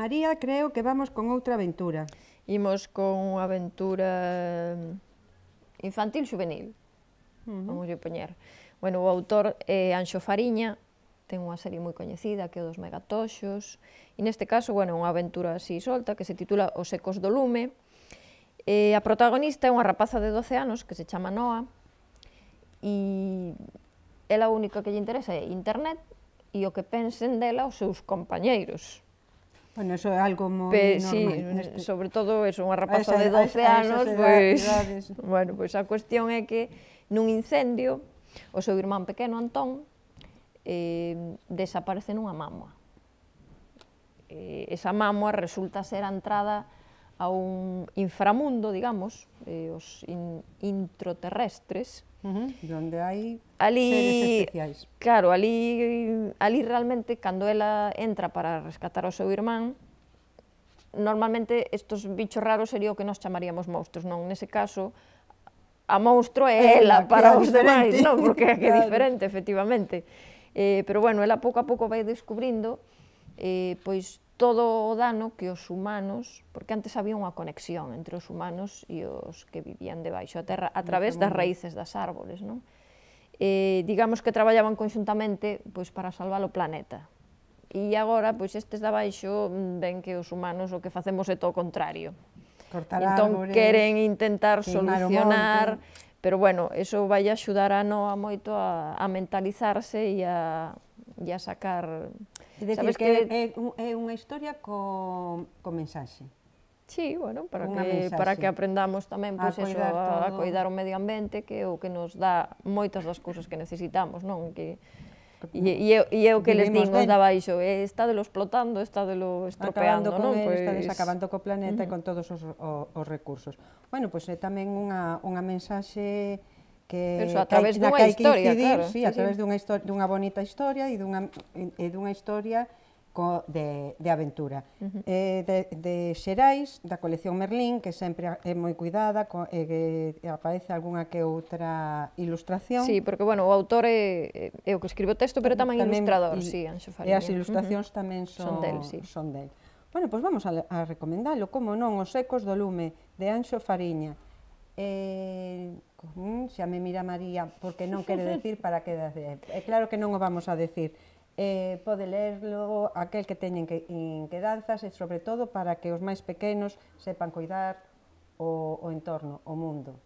María, creo que vamos con outra aventura. Imos con unha aventura mm, infantil juvenil, uh -huh. vamos poñer. Bueno, o autor é eh, Anxo Fariña, ten unha serie moi coñecida que é o dos megatoxos, e neste caso, bueno, unha aventura así solta que se titula Os ecos do lume. Eh, a protagonista é unha rapaza de 12 anos que se chama Noa e ela a única que lle interesa é internet e o que pensen dela os seus compañeiros. Bueno, eso é algo moi Pe, normal. Sí, neste... sobre todo é unha rapaza de 12 esa, anos, pois, bueno, pois a cuestión é que nun incendio o seu irmán pequeno Antón eh, desaparece nunha mamua. Eh, esa mamua resulta ser a entrada a un inframundo, digamos, eh, os in, introterrestres, Uh -huh, donde hai ali, seres especiais. Claro, ali, ali realmente, cando ela entra para rescatar ao seu irmán, normalmente estos bichos raros sería o que nos chamaríamos monstruos, non? Nese caso, a monstro é ela, para os demais, non? Porque é que é diferente, efectivamente. Eh, pero bueno, ela pouco a pouco vai descubrindo eh, pois todo o dano que os humanos, porque antes había unha conexión entre os humanos e os que vivían debaixo da terra a través das raíces das árboles, non? Eh, digamos que traballaban conxuntamente pois para salvar o planeta. E agora, pois estes de baixo mm, ven que os humanos o que facemos é todo o contrario. Cortar entón, árboles, queren intentar solucionar, pero bueno, eso vai axudar a Noa moito a, a mentalizarse e a, e a sacar É dicir, Sabes que, que é, é unha historia co, co mensaxe. Sí, bueno, para unha que mensaxe. para que aprendamos tamén pois pues, a, eso, a, a coidar o medio ambiente, que é o que nos dá moitas das cousas que necesitamos, non? Que E, e, e é o que les digo da baixo, é lo explotando, lo estropeando, non? Pues... Pois está desacabando acabando co planeta uh -huh. e con todos os, os, os recursos. Bueno, pois é tamén unha, unha mensaxe que Pero, a través que, dunha historia, incidir, claro. Sí, sí, a través sí. dunha historia, dunha bonita historia e dunha e dunha historia co, de, de aventura. Uh -huh. eh, de, de Xerais, da colección Merlín, que sempre é moi cuidada, co, e que aparece algunha que outra ilustración. Sí, porque, bueno, o autor é, é o que escribe o texto, pero tamén, tamén ilustrador, il, sí, Anxo Farinha. E as ilustracións uh -huh. tamén son, son del, sí. son del. Bueno, pois vamos a, a recomendalo, como non, Os ecos do lume, de Anxo Fariña eh, xa me mira María, porque non quere decir para que decir. É eh, claro que non o vamos a decir. Eh, pode lerlo aquel que teñen que, inquedanzas e sobre todo para que os máis pequenos sepan cuidar o, o entorno, o mundo.